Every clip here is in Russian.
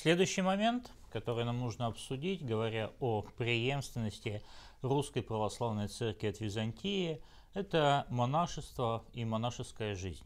Следующий момент, который нам нужно обсудить, говоря о преемственности Русской Православной Церкви от Византии, это монашество и монашеская жизнь.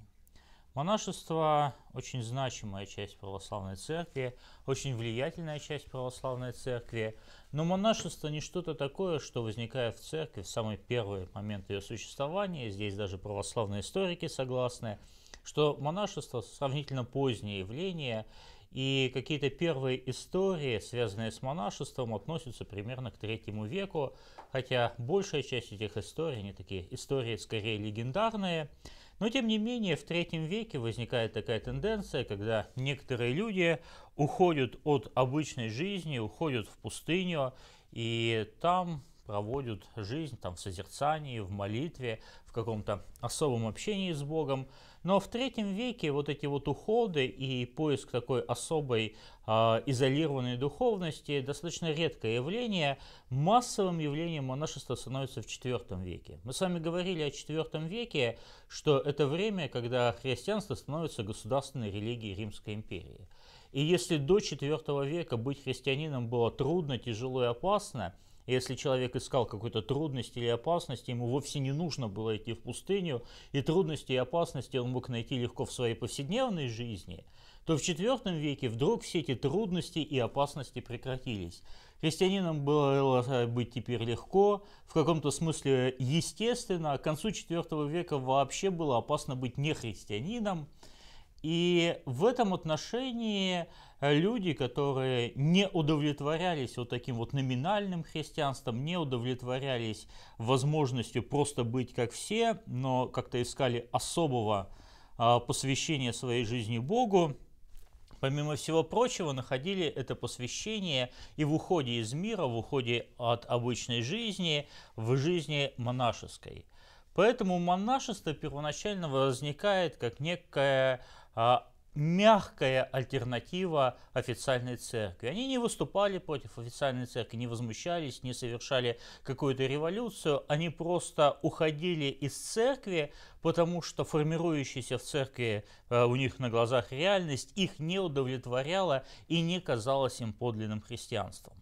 Монашество – очень значимая часть православной церкви, очень влиятельная часть православной церкви, но монашество не что-то такое, что возникает в церкви в самый первый момент ее существования, здесь даже православные историки согласны, что монашество – сравнительно позднее явление, и какие-то первые истории, связанные с монашеством, относятся примерно к третьему веку, хотя большая часть этих историй, они такие истории скорее легендарные. Но тем не менее, в третьем веке возникает такая тенденция, когда некоторые люди уходят от обычной жизни, уходят в пустыню, и там проводят жизнь там, в созерцании, в молитве, в каком-то особом общении с Богом. Но в третьем веке вот эти вот уходы и поиск такой особой э, изолированной духовности достаточно редкое явление. Массовым явлением монашества становится в IV веке. Мы с вами говорили о IV веке, что это время, когда христианство становится государственной религией Римской империи. И если до IV века быть христианином было трудно, тяжело и опасно, если человек искал какую то трудности или опасности, ему вовсе не нужно было идти в пустыню, и трудности и опасности он мог найти легко в своей повседневной жизни, то в IV веке вдруг все эти трудности и опасности прекратились. Христианинам было э, быть теперь легко, в каком-то смысле естественно, а к концу IV века вообще было опасно быть не христианином – и в этом отношении э, люди, которые не удовлетворялись вот таким вот номинальным христианством, не удовлетворялись возможностью просто быть как все, но как-то искали особого а, посвящения своей жизни Богу, помимо всего прочего, находили это посвящение и в уходе из мира, в уходе от обычной жизни, в жизни монашеской. Поэтому монашество первоначально возникает как некая а, мягкая альтернатива официальной церкви. Они не выступали против официальной церкви, не возмущались, не совершали какую-то революцию. Они просто уходили из церкви, потому что формирующаяся в церкви э, у них на глазах реальность их не удовлетворяла и не казалась им подлинным христианством.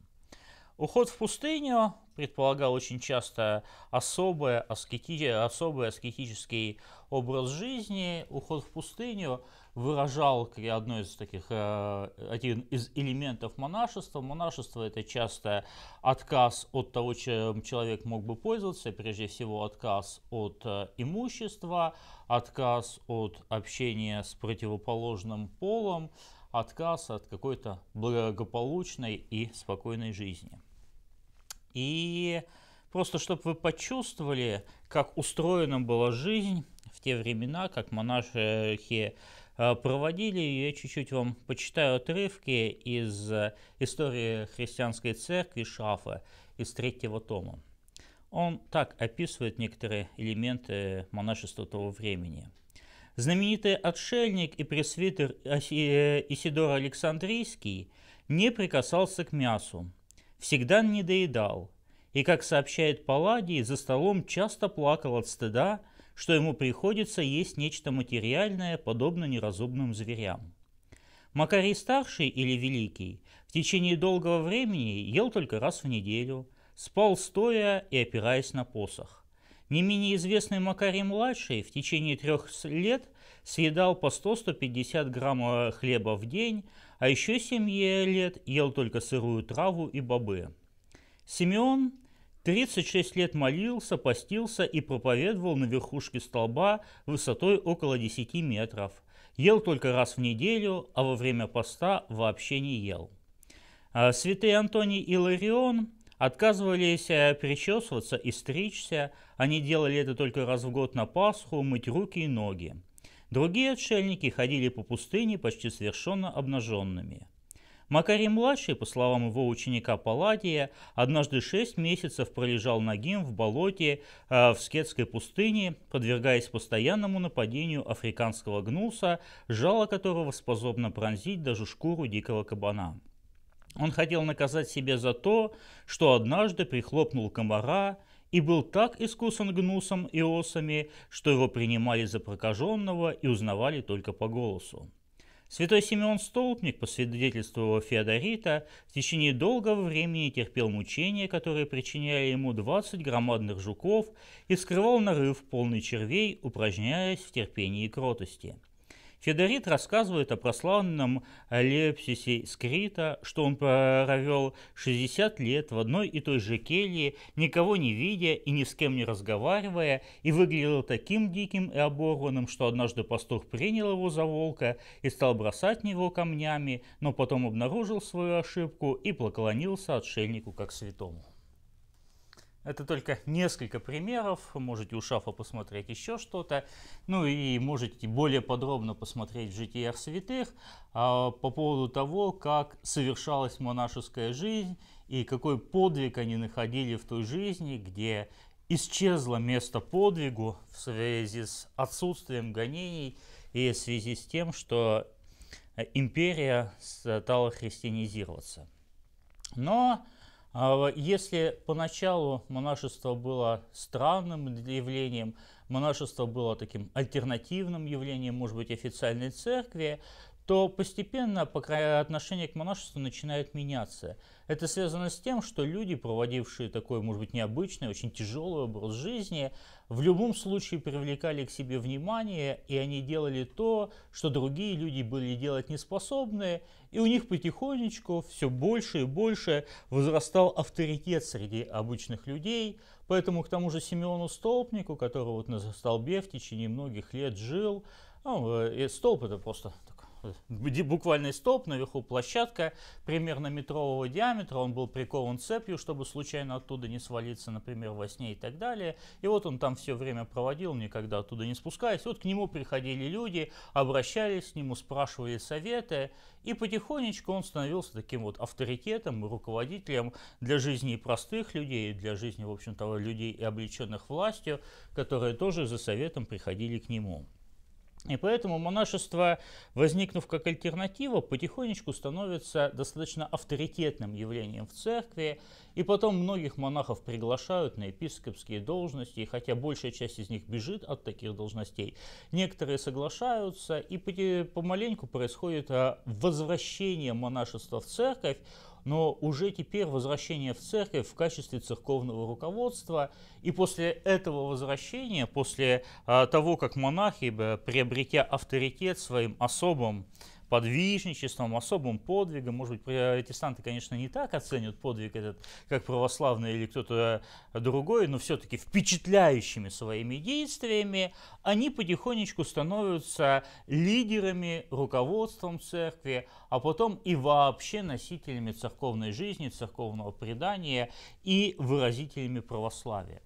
Уход в пустыню предполагал очень часто особый, аскети... особый аскетический образ жизни. Уход в пустыню выражал одно из таких, э, один из элементов монашества. Монашество это часто отказ от того, чем человек мог бы пользоваться, прежде всего отказ от э, имущества, отказ от общения с противоположным полом, отказ от какой-то благополучной и спокойной жизни. И просто, чтобы вы почувствовали, как устроена была жизнь в те времена, как монахи а, проводили. Я чуть-чуть вам почитаю отрывки из а, истории христианской церкви Шафа из третьего тома. Он так описывает некоторые элементы монашества того времени. Знаменитый отшельник и пресвитер э, Исидор Александрийский не прикасался к мясу, всегда не доедал и, как сообщает Палладий, за столом часто плакал от стыда, что ему приходится есть нечто материальное, подобно неразумным зверям. Макарий Старший или Великий в течение долгого времени ел только раз в неделю, спал стоя и опираясь на посох. Не менее известный Макарий Младший в течение трех лет – съедал по 100-150 грамм э, хлеба в день, а еще 7 лет ел только сырую траву и бобы. Симеон 36 лет молился, постился и проповедовал на верхушке столба высотой около 10 метров. Ел только раз в неделю, а во время поста вообще не ел. А, святые Антоний и Ларион отказывались э, причесываться и стричься. Они делали это только раз в год на Пасху, мыть руки и ноги. Другие отшельники ходили по пустыне почти совершенно обнаженными. Макарий-младший, по словам его ученика Палладия, однажды шесть месяцев пролежал нагим в болоте э, в Скетской пустыне, подвергаясь постоянному нападению африканского гнуса, жало которого способно пронзить даже шкуру дикого кабана. Он хотел наказать себя за то, что однажды прихлопнул комара, и был так искусан гнусом и осами, что его принимали за прокаженного и узнавали только по голосу. Святой Симеон Столпник, по свидетельству Феодорита, в течение долгого времени терпел мучения, которые причиняли ему 20 громадных жуков и вскрывал нарыв полный червей, упражняясь в терпении и кротости – Федорит рассказывает о прославленном лепсисе Скрита, что он провел 60 лет в одной и той же келье, никого не видя и ни с кем не разговаривая, и выглядел таким диким и оборванным, что однажды пастух принял его за волка и стал бросать в него камнями, но потом обнаружил свою ошибку и поклонился отшельнику как святому. Это только несколько примеров. Можете у Шафа посмотреть еще что-то. Ну и можете более подробно посмотреть в житиях святых а, по поводу того, как совершалась монашеская жизнь и какой подвиг они находили в той жизни, где исчезло место подвигу в связи с отсутствием гонений и в связи с тем, что империя стала христианизироваться. Но а, если поначалу монашество было странным явлением, монашество было таким альтернативным явлением, может быть, официальной церкви, то постепенно отношение к монашеству начинает меняться. Это связано с тем, что люди, проводившие такой, может быть, необычный, очень тяжелый образ жизни, в любом случае привлекали к себе внимание, и они делали то, что другие люди были делать не и у них потихонечку все больше и больше возрастал авторитет среди обычных людей, поэтому к тому же Симеону Столпнику, который вот на столбе в течение многих лет жил, ну, э, и столб это просто буквальный стоп наверху площадка примерно метрового диаметра, он был прикован цепью, чтобы случайно оттуда не свалиться, например, во сне и так далее. И вот он там все время проводил, никогда оттуда не спускаясь. Вот к нему приходили люди, обращались к нему, спрашивали советы, и потихонечку он становился таким вот авторитетом и руководителем для жизни простых людей, для жизни, в общем-то, людей, и облеченных властью, которые тоже за советом приходили к нему. И поэтому монашество, возникнув как альтернатива, потихонечку становится достаточно авторитетным явлением в церкви, и потом многих монахов приглашают на епископские должности, и хотя большая часть из них бежит от таких должностей, некоторые соглашаются, и помаленьку происходит а, возвращение монашества в церковь, но уже теперь возвращение в церковь в качестве церковного руководства. И после этого возвращения, после а, того, как монахи, приобретя авторитет своим особым, подвижничеством, особым подвигом. Может быть, э, протестанты, конечно, не так оценят подвиг этот, как православные или кто-то э, другой, но все-таки впечатляющими своими действиями они потихонечку становятся лидерами, руководством церкви, а потом и вообще носителями церковной жизни, церковного предания и выразителями православия.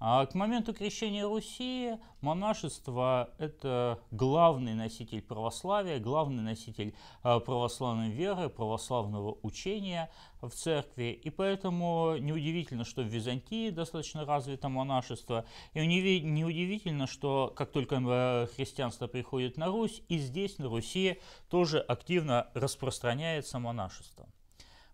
А к моменту крещения Руси монашество – это главный носитель православия, главный носитель а, православной веры, православного учения в церкви. И поэтому неудивительно, что в Византии достаточно развито монашество. И неудивительно, что как только э, христианство приходит на Русь, и здесь, на Руси, тоже активно распространяется монашество.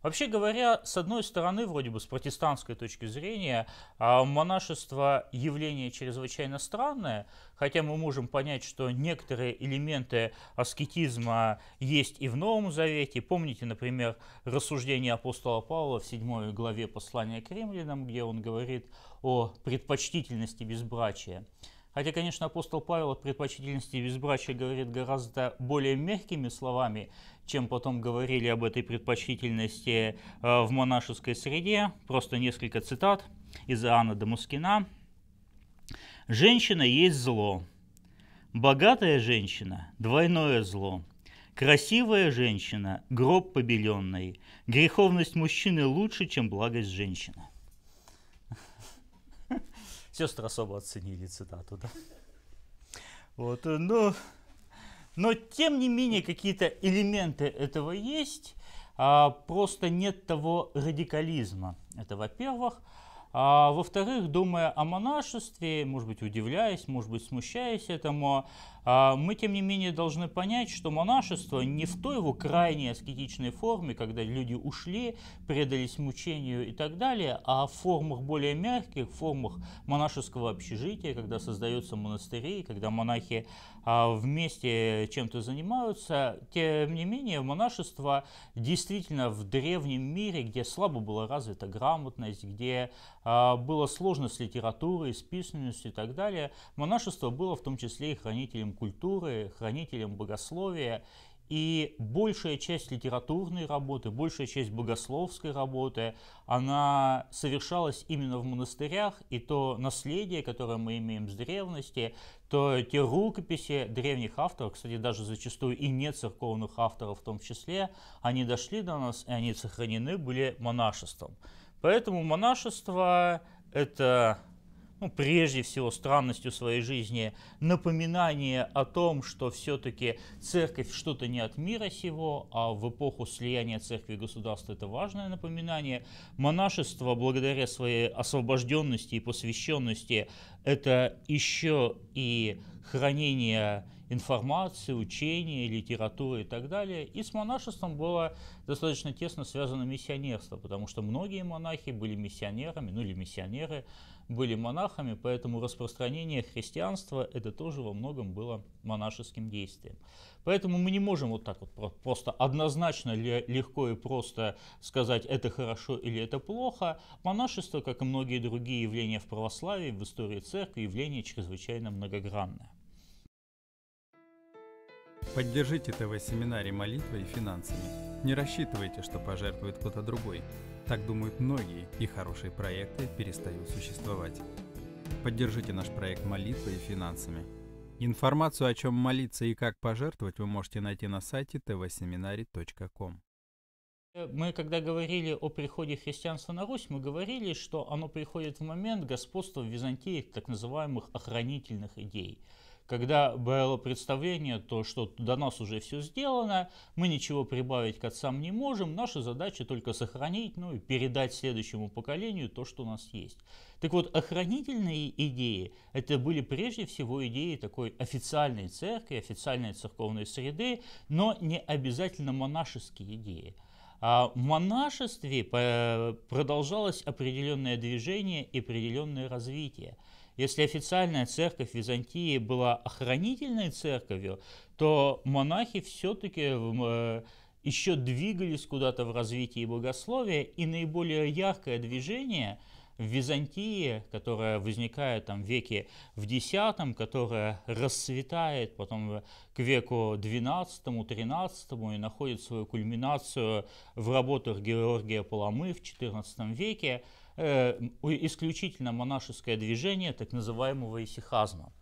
Вообще говоря, с одной стороны, вроде бы с протестантской точки зрения, а, монашество явление чрезвычайно странное, хотя мы можем понять, что некоторые элементы аскетизма есть и в Новом Завете. Помните, например, рассуждение апостола Павла в 7 главе послания к римлянам, где он говорит о предпочтительности безбрачия. Хотя, конечно, апостол Павел о предпочтительности безбрачия говорит гораздо более мягкими словами, чем потом говорили об этой предпочтительности э, в монашеской среде. Просто несколько цитат из Иоанна Дамускина. «Женщина есть зло. Богатая женщина – двойное зло. Красивая женщина – гроб побеленный. Греховность мужчины лучше, чем благость женщины». Сестры особо оценили цитату, да? Вот, э, но, но тем не менее какие-то элементы этого есть, а, просто нет того радикализма. Это во-первых. А, во-вторых, думая о монашестве, может быть, удивляясь, может быть, смущаясь этому, а, мы, тем не менее, должны понять, что монашество не в той его крайней аскетичной форме, когда люди ушли, предались мучению и так далее, а в формах более мягких, в формах монашеского общежития, когда создаются монастыри, когда монахи а, вместе чем-то занимаются. Тем не менее, монашество действительно в древнем мире, где слабо была развита грамотность, где а, было сложно с литературой, с письменностью и так далее, монашество было в том числе и хранителем культуры, хранителем богословия, и большая часть литературной работы, большая часть богословской работы, она совершалась именно в монастырях, и то наследие, которое мы имеем с древности, то те рукописи древних авторов, кстати, даже зачастую и не церковных авторов в том числе, они дошли до нас, и они сохранены были монашеством. Поэтому монашество – это ну, прежде всего странностью своей жизни напоминание о том, что все-таки церковь что-то не от мира сего, а в эпоху слияния церкви и государства это важное напоминание. Монашество, благодаря своей освобожденности и посвященности, это еще и хранение информации, учения, литературы и так далее. И с монашеством было достаточно тесно связано миссионерство, потому что многие монахи были миссионерами, ну или миссионеры – были монахами, поэтому распространение христианства это тоже во многом было монашеским действием. Поэтому мы не можем вот так вот просто однозначно легко и просто сказать это хорошо или это плохо. Монашество, как и многие другие явления в православии, в истории церкви, явление чрезвычайно многогранное. Поддержите ТВ-семинарий молитвой и финансами. Не рассчитывайте, что пожертвует кто-то другой. Так думают многие, и хорошие проекты перестают существовать. Поддержите наш проект молитвой и финансами. Информацию, о чем молиться и как пожертвовать, вы можете найти на сайте tvseminary.com. Мы, когда говорили о приходе христианства на Русь, мы говорили, что оно приходит в момент господства в Византии так называемых охранительных идей – когда было представление, то что до нас уже все сделано, мы ничего прибавить к отцам не можем, наша задача только сохранить, ну и передать следующему поколению то, что у нас есть. Так вот, охранительные идеи, это были прежде всего идеи такой официальной церкви, официальной церковной среды, но не обязательно монашеские идеи. А в монашестве э, продолжалось определенное движение и определенное развитие – если официальная церковь Византии была охранительной церковью, то монахи все-таки эм, э, еще двигались куда-то в развитии богословия, и наиболее яркое движение в Византии, которое возникает там в веке в X, которое расцветает потом к веку XII-XIII и находит свою кульминацию в работах Георгия Паламы в XIV веке, Э, исключительно монашеское движение так называемого исихазма.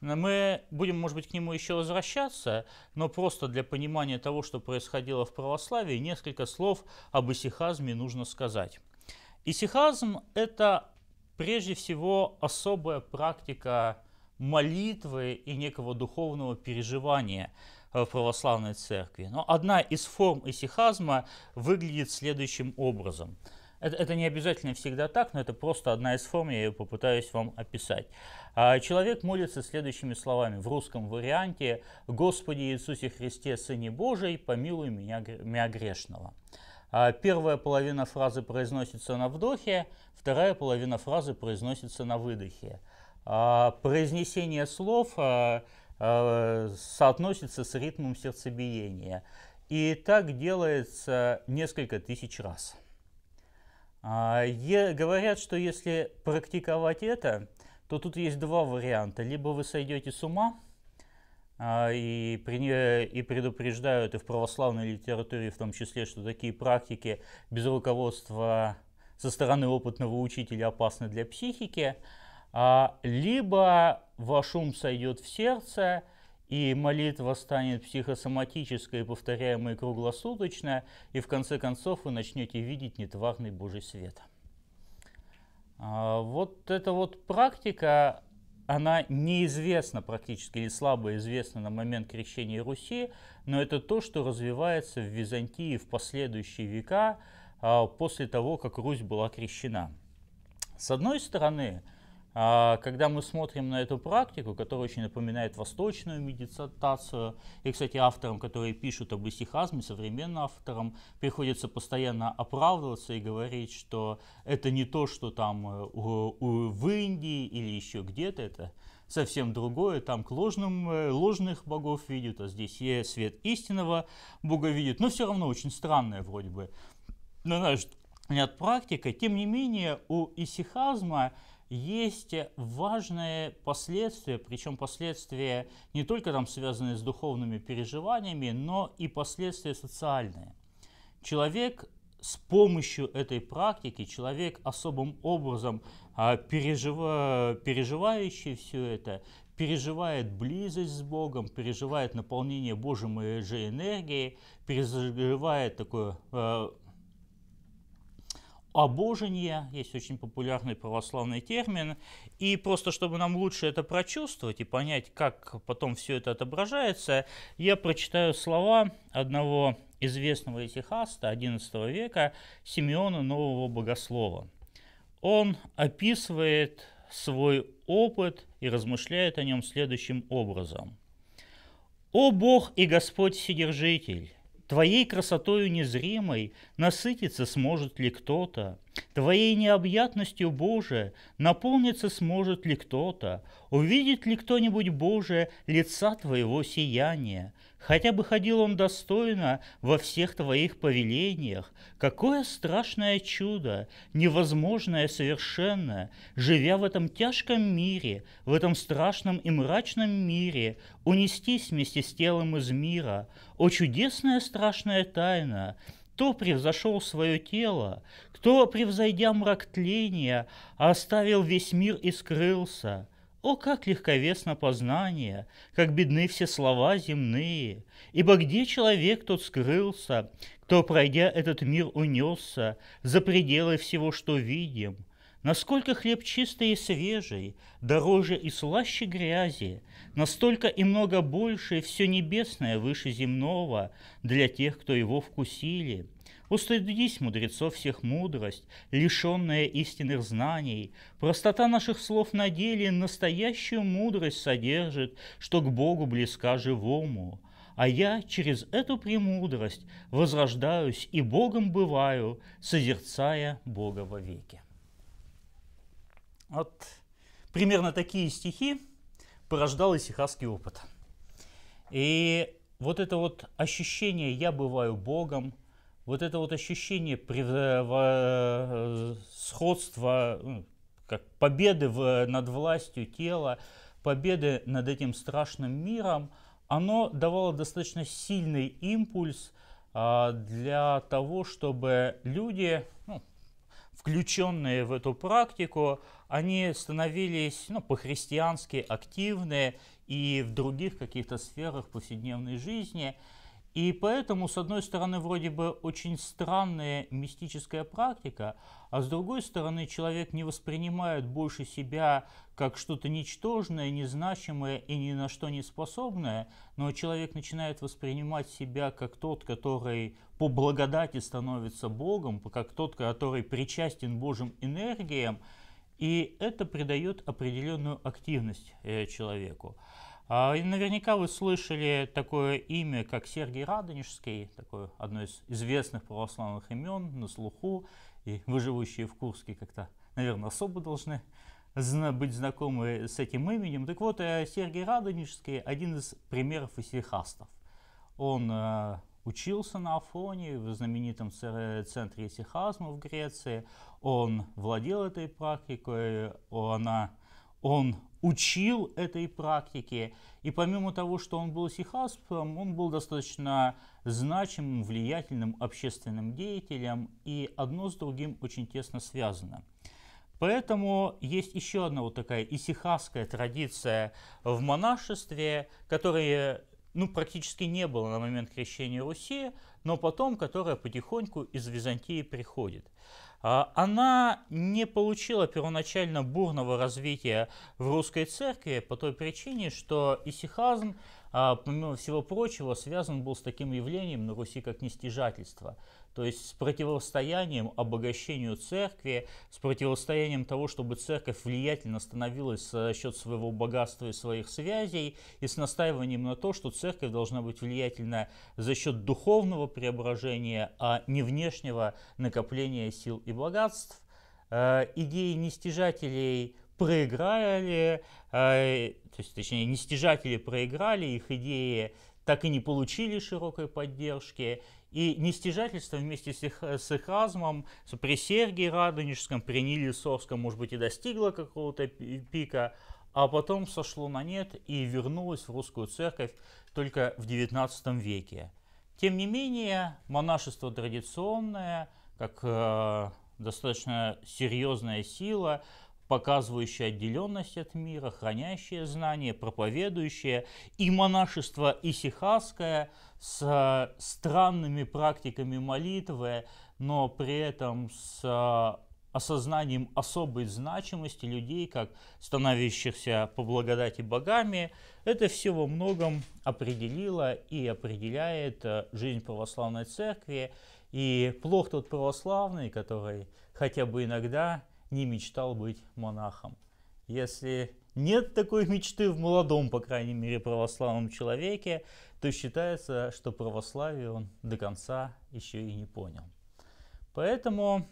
Мы будем, может быть, к нему еще возвращаться, но просто для понимания того, что происходило в православии, несколько слов об исихазме нужно сказать. Исихазм – это прежде всего особая практика молитвы и некого духовного переживания э, в православной церкви. Но одна из форм исихазма выглядит следующим образом – это, это не обязательно всегда так, но это просто одна из форм, я ее попытаюсь вам описать. А, человек молится следующими словами в русском варианте «Господи Иисусе Христе, Сыне Божий, помилуй меня, меня грешного». А, первая половина фразы произносится на вдохе, вторая половина фразы произносится на выдохе. А, произнесение слов соотносится с ритмом сердцебиения. И так делается несколько тысяч раз. А, говорят, что если практиковать это, то тут есть два варианта. Либо вы сойдете с ума, а, и, и предупреждают и в православной литературе в том числе, что такие практики без руководства со стороны опытного учителя опасны для психики, а, либо ваш ум сойдет в сердце, и молитва станет психосоматической, повторяемой круглосуточно, и в конце концов вы начнете видеть нетварный Божий свет. А, вот эта вот практика, она неизвестна практически или слабо известна на момент крещения Руси, но это то, что развивается в Византии в последующие века а, после того, как Русь была крещена. С одной стороны, а, когда мы смотрим на эту практику, которая очень напоминает восточную медитацию, и, кстати, авторам, которые пишут об исихазме, современным авторам, приходится постоянно оправдываться и говорить, что это не то, что там э, в Индии или еще где-то, это совсем другое, там к ложным, э, ложных богов видят, а здесь е свет истинного бога видит, но все равно очень странное вроде бы, на наш взгляд, практика. Тем не менее, у исихазма есть важные последствия, причем последствия не только там связанные с духовными переживаниями, но и последствия социальные. Человек с помощью этой практики, человек особым образом а, пережива, переживающий все это, переживает близость с Богом, переживает наполнение Божьей же энергией, переживает такое а, обожение, есть очень популярный православный термин, и просто чтобы нам лучше это прочувствовать и понять, как потом все это отображается, я прочитаю слова одного известного этихаста XI века Симеона Нового Богослова. Он описывает свой опыт и размышляет о нем следующим образом. «О Бог и Господь Вседержитель, Твоей красотою незримой насытиться сможет ли кто-то? Твоей необъятностью, Боже, наполниться сможет ли кто-то, увидит ли кто-нибудь, Боже, лица Твоего сияния, хотя бы ходил он достойно во всех Твоих повелениях. Какое страшное чудо, невозможное совершенно, живя в этом тяжком мире, в этом страшном и мрачном мире, унестись вместе с телом из мира. О чудесная страшная тайна! кто превзошел свое тело, кто, превзойдя мрак тления, оставил весь мир и скрылся? О, как легковесно познание, как бедны все слова земные! Ибо где человек тот скрылся, кто, пройдя этот мир, унесся за пределы всего, что видим? Насколько хлеб чистый и свежий, дороже и слаще грязи, настолько и много больше все небесное выше земного для тех, кто его вкусили – Устыдись, мудрецов всех мудрость, лишенная истинных знаний. Простота наших слов на деле настоящую мудрость содержит, что к Богу близка живому. А я через эту премудрость возрождаюсь и Богом бываю, созерцая Бога во веки. Вот примерно такие стихи порождал исихасский опыт. И вот это вот ощущение «я бываю Богом», вот это вот ощущение э, сходства, ну, как победы в, над властью тела, победы над этим страшным миром, оно давало достаточно сильный импульс а, для того, чтобы люди, ну, включенные в эту практику, они становились ну, по-христиански активны и в других каких-то сферах повседневной жизни – и поэтому, с одной стороны, вроде бы очень странная мистическая практика, а с другой стороны, человек не воспринимает больше себя как что-то ничтожное, незначимое и ни на что не способное, но человек начинает воспринимать себя как тот, который по благодати становится Богом, как тот, который причастен Божьим энергиям, и это придает определенную активность э, человеку. А, и наверняка вы слышали такое имя, как Сергий Радонежский, такое одно из известных православных имен на слуху, и вы, живущие в Курске, как-то, наверное, особо должны быть знакомы с этим именем. Так вот, э, Сергий Радонежский – один из примеров исихастов. Он э, учился на Афоне, в знаменитом центре исихазма в Греции. Он владел этой практикой, э, она, он учил этой практике. И помимо того, что он был сихаспом, он был достаточно значимым, влиятельным общественным деятелем, и одно с другим очень тесно связано. Поэтому есть еще одна вот такая исихасская традиция в монашестве, которая ну, практически не было на момент крещения Руси, но потом, которая потихоньку из Византии приходит. А, она не получила первоначально бурного развития в русской церкви по той причине, что исихазм – а, помимо всего прочего, связан был с таким явлением на Руси, как нестижательство, То есть с противостоянием обогащению церкви, с противостоянием того, чтобы церковь влиятельно становилась за счет своего богатства и своих связей, и с настаиванием на то, что церковь должна быть влиятельна за счет духовного преображения, а не внешнего накопления сил и богатств. Э, идеи нестяжателей – проиграли, э, то есть, точнее, нестяжатели проиграли, их идеи так и не получили широкой поддержки. И нестяжательство вместе с их, с их разумом при Сергии Радонежском, при Ниле Сорском, может быть, и достигло какого-то пика, а потом сошло на нет и вернулось в русскую церковь только в XIX веке. Тем не менее, монашество традиционное, как э, достаточно серьезная сила, показывающая отделенность от мира, хранящая знания, проповедующая, и монашество исихасское с э, странными практиками молитвы, но при этом с э, осознанием особой значимости людей, как становящихся по благодати богами, это все во многом определило и определяет э, жизнь православной церкви. И плох тот православный, который хотя бы иногда не мечтал быть монахом. Если нет такой мечты в молодом, по крайней мере, православном человеке, то считается, что православие он до конца еще и не понял. Поэтому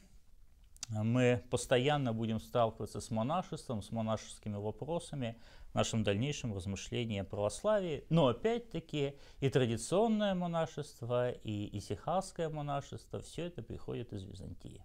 мы постоянно будем сталкиваться с монашеством, с монашескими вопросами в нашем дальнейшем размышлении о православии. Но опять-таки и традиционное монашество, и исихасское монашество, все это приходит из Византии.